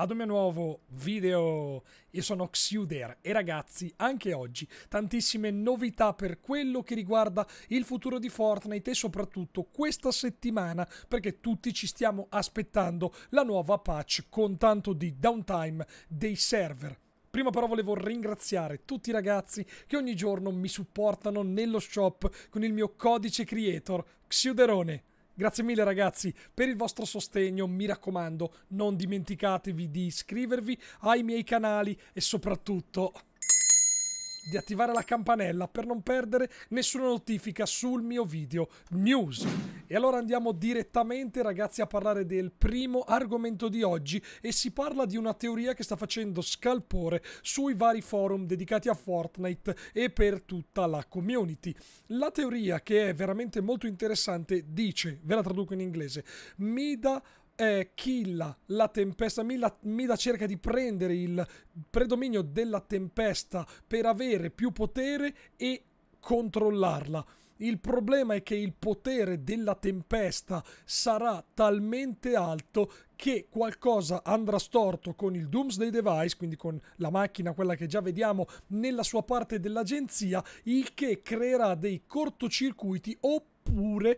ad un mio nuovo video. Io sono Xiuder e ragazzi, anche oggi tantissime novità per quello che riguarda il futuro di Fortnite e soprattutto questa settimana perché tutti ci stiamo aspettando la nuova patch con tanto di downtime dei server. Prima però volevo ringraziare tutti i ragazzi che ogni giorno mi supportano nello shop con il mio codice creator Xiuderone. Grazie mille ragazzi per il vostro sostegno, mi raccomando non dimenticatevi di iscrivervi ai miei canali e soprattutto di attivare la campanella per non perdere nessuna notifica sul mio video news. E allora andiamo direttamente ragazzi a parlare del primo argomento di oggi e si parla di una teoria che sta facendo scalpore sui vari forum dedicati a Fortnite e per tutta la community. La teoria che è veramente molto interessante dice, ve la traduco in inglese, Mida eh, killa la tempesta, Mida, Mida cerca di prendere il predominio della tempesta per avere più potere e controllarla. Il problema è che il potere della tempesta sarà talmente alto che qualcosa andrà storto con il Doomsday Device, quindi con la macchina, quella che già vediamo nella sua parte dell'agenzia, il che creerà dei cortocircuiti oppure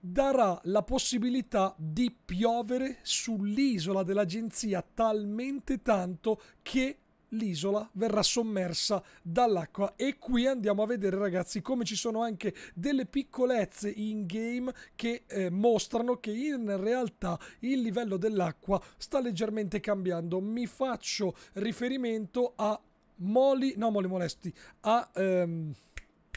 darà la possibilità di piovere sull'isola dell'agenzia talmente tanto che l'isola verrà sommersa dall'acqua e qui andiamo a vedere ragazzi come ci sono anche delle piccolezze in game che eh, mostrano che in realtà il livello dell'acqua sta leggermente cambiando mi faccio riferimento a Moli no Moli Molesti a ehm,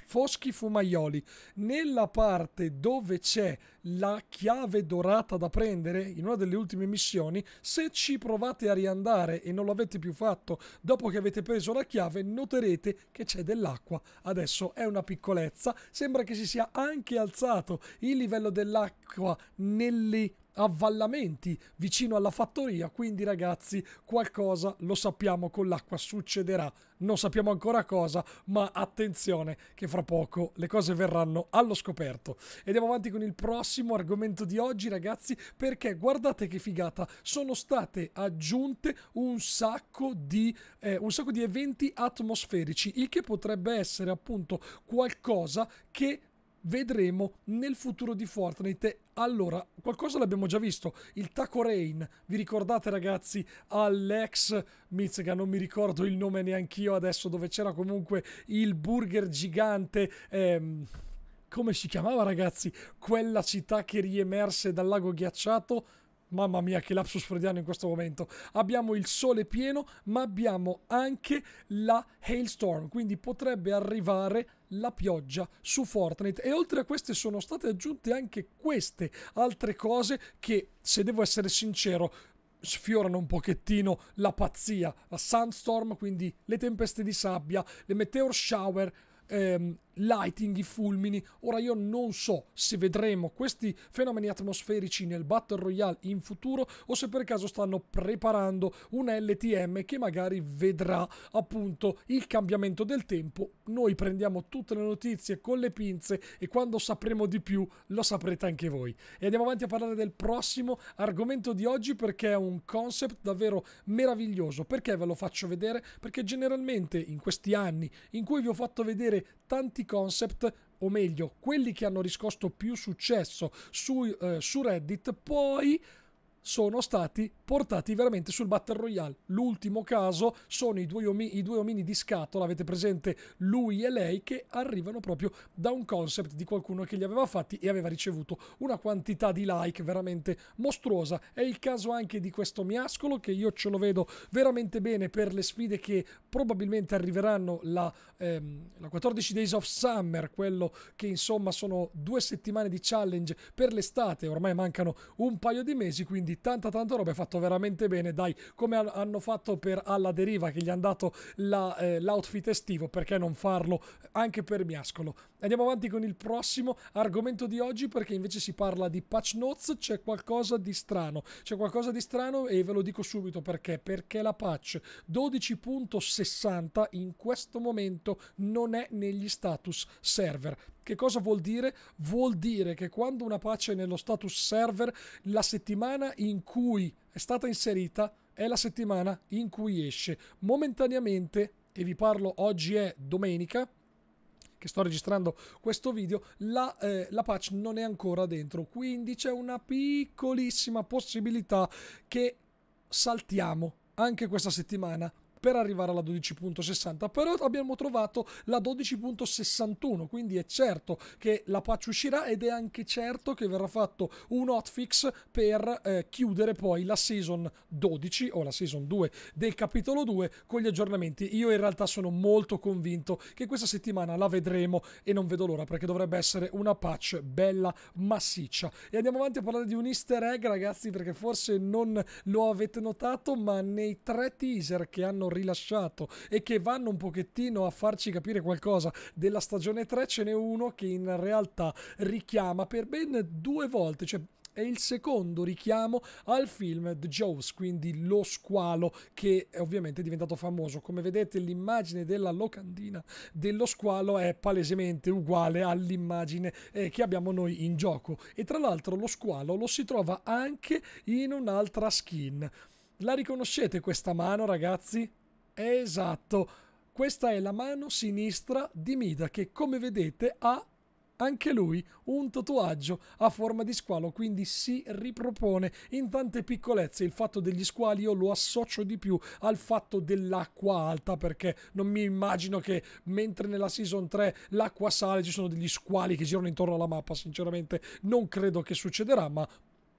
foschi fumaioli nella parte dove c'è la chiave dorata da prendere in una delle ultime missioni se ci provate a riandare e non l'avete più fatto dopo che avete preso la chiave noterete che c'è dell'acqua adesso è una piccolezza sembra che si sia anche alzato il livello dell'acqua nelle avvallamenti vicino alla fattoria, quindi ragazzi qualcosa lo sappiamo con l'acqua succederà, non sappiamo ancora cosa, ma attenzione che fra poco le cose verranno allo scoperto. E andiamo avanti con il prossimo argomento di oggi ragazzi, perché guardate che figata, sono state aggiunte un sacco di, eh, un sacco di eventi atmosferici, il che potrebbe essere appunto qualcosa che vedremo nel futuro di Fortnite allora, qualcosa l'abbiamo già visto, il Taco Rain, vi ricordate ragazzi, all'ex Mitzga, non mi ricordo il nome neanch'io adesso, dove c'era comunque il burger gigante, ehm, come si chiamava ragazzi, quella città che riemerse dal lago ghiacciato, Mamma mia, che lapsus freudiano in questo momento. Abbiamo il sole pieno, ma abbiamo anche la hailstorm, quindi potrebbe arrivare la pioggia su Fortnite e oltre a queste sono state aggiunte anche queste altre cose che se devo essere sincero sfiorano un pochettino la pazzia, la sandstorm, quindi le tempeste di sabbia, le meteor shower, ehm, lighting, i fulmini. Ora io non so se vedremo questi fenomeni atmosferici nel Battle Royale in futuro o se per caso stanno preparando un LTM che magari vedrà appunto il cambiamento del tempo. Noi prendiamo tutte le notizie con le pinze e quando sapremo di più lo saprete anche voi. E andiamo avanti a parlare del prossimo argomento di oggi perché è un concept davvero meraviglioso. Perché ve lo faccio vedere? Perché generalmente in questi anni in cui vi ho fatto vedere tanti questi concept o meglio quelli che hanno riscosso più successo su, eh, su Reddit poi sono stati portati veramente sul Battle Royale. L'ultimo caso sono i due, omini, i due omini di scatola, avete presente lui e lei, che arrivano proprio da un concept di qualcuno che li aveva fatti e aveva ricevuto una quantità di like veramente mostruosa. È il caso anche di questo miascolo che io ce lo vedo veramente bene per le sfide che probabilmente arriveranno la, ehm, la 14 Days of Summer, quello che insomma sono due settimane di challenge per l'estate, ormai mancano un paio di mesi, quindi quindi tanta tanta roba, è fatto veramente bene, dai, come hanno fatto per Alla Deriva che gli hanno dato l'outfit la, eh, estivo, perché non farlo anche per Miascolo. Andiamo avanti con il prossimo argomento di oggi perché invece si parla di patch notes, c'è qualcosa di strano, c'è qualcosa di strano e ve lo dico subito perché, perché la patch 12.60 in questo momento non è negli status server che cosa vuol dire? Vuol dire che quando una patch è nello status server, la settimana in cui è stata inserita è la settimana in cui esce. Momentaneamente, e vi parlo oggi è domenica, che sto registrando questo video, la, eh, la, patch non è ancora dentro, quindi c'è una piccolissima possibilità che saltiamo anche questa settimana per arrivare alla 12.60, però abbiamo trovato la 12.61, quindi è certo che la patch uscirà ed è anche certo che verrà fatto un hotfix per eh, chiudere poi la season 12 o la season 2 del capitolo 2 con gli aggiornamenti. Io in realtà sono molto convinto che questa settimana la vedremo e non vedo l'ora perché dovrebbe essere una patch bella massiccia. E andiamo avanti a parlare di un easter egg ragazzi perché forse non lo avete notato ma nei tre teaser che hanno rilasciato e che vanno un pochettino a farci capire qualcosa della stagione 3, ce n'è uno che in realtà richiama per ben due volte, cioè è il secondo richiamo al film The Jaws, quindi lo squalo che è ovviamente diventato famoso. Come vedete l'immagine della locandina dello squalo è palesemente uguale all'immagine eh, che abbiamo noi in gioco e tra l'altro lo squalo lo si trova anche in un'altra skin. La riconoscete questa mano ragazzi? Esatto, questa è la mano sinistra di Mida che come vedete ha anche lui un tatuaggio a forma di squalo, quindi si ripropone in tante piccolezze. Il fatto degli squali io lo associo di più al fatto dell'acqua alta, perché non mi immagino che mentre nella season 3 l'acqua sale ci sono degli squali che girano intorno alla mappa, sinceramente non credo che succederà, ma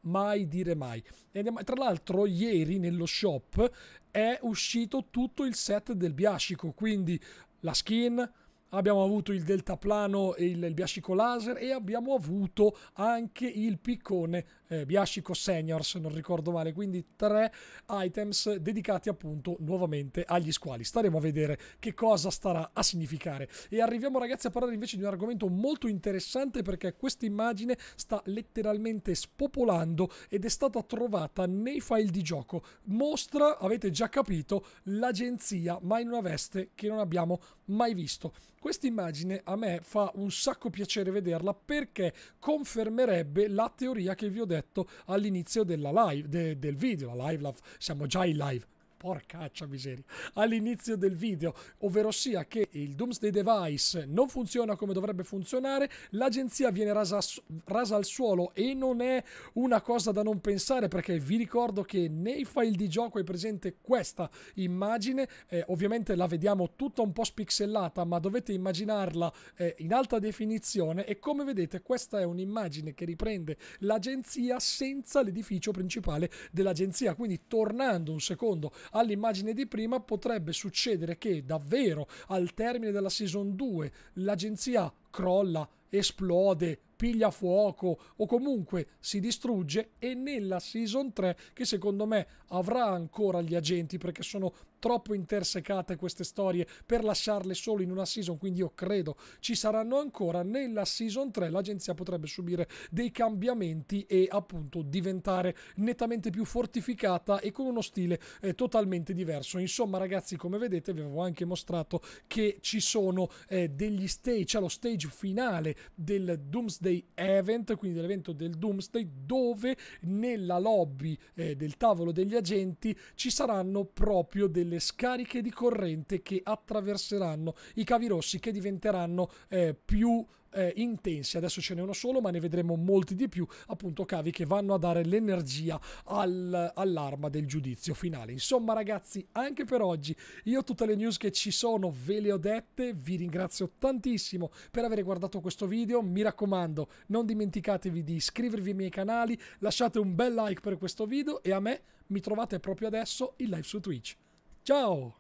mai dire mai. tra l'altro, ieri nello shop è uscito tutto il set del Biascico, quindi la skin, abbiamo avuto il deltaplano e il biascico laser e abbiamo avuto anche il piccone eh, Biascico Seniors, se non ricordo male, quindi tre items dedicati appunto nuovamente agli squali. Staremo a vedere che cosa starà a significare. E arriviamo ragazzi a parlare invece di un argomento molto interessante perché questa immagine sta letteralmente spopolando ed è stata trovata nei file di gioco. Mostra, avete già capito, l'agenzia, ma in una veste che non abbiamo mai visto. Questa immagine a me fa un sacco piacere vederla perché confermerebbe la teoria che vi ho detto detto all'inizio della live, de, del video, la live, la, siamo già in live, porcaccia miseria, all'inizio del video, ovvero sia che il Doomsday Device non funziona come dovrebbe funzionare, l'agenzia viene rasa, rasa al suolo e non è una cosa da non pensare perché vi ricordo che nei file di gioco è presente questa immagine, eh, ovviamente la vediamo tutta un po' spixellata ma dovete immaginarla eh, in alta definizione e come vedete questa è un'immagine che riprende l'agenzia senza l'edificio principale dell'agenzia, quindi tornando un secondo all'immagine di prima potrebbe succedere che davvero al termine della season 2 l'agenzia crolla, esplode, piglia fuoco o comunque si distrugge e nella season 3 che secondo me avrà ancora gli agenti perché sono troppo intersecate queste storie per lasciarle solo in una season quindi io credo ci saranno ancora nella season 3 l'agenzia potrebbe subire dei cambiamenti e appunto diventare nettamente più fortificata e con uno stile eh, totalmente diverso insomma ragazzi come vedete vi avevo anche mostrato che ci sono eh, degli stage c'è cioè lo stage stage finale del Doomsday Event, quindi dell'evento del Doomsday, dove nella lobby eh, del tavolo degli agenti ci saranno proprio delle scariche di corrente che attraverseranno i cavi rossi che diventeranno eh, più eh, intensi. Adesso ce n'è uno solo, ma ne vedremo molti di più, appunto cavi che vanno a dare l'energia al, all'arma del giudizio finale. Insomma ragazzi, anche per oggi io tutte le news che ci sono ve le ho dette, vi ringrazio tantissimo per aver guardato questo video, mi raccomando non dimenticatevi di iscrivervi ai miei canali, lasciate un bel like per questo video e a me mi trovate proprio adesso in live su Twitch. Ciao!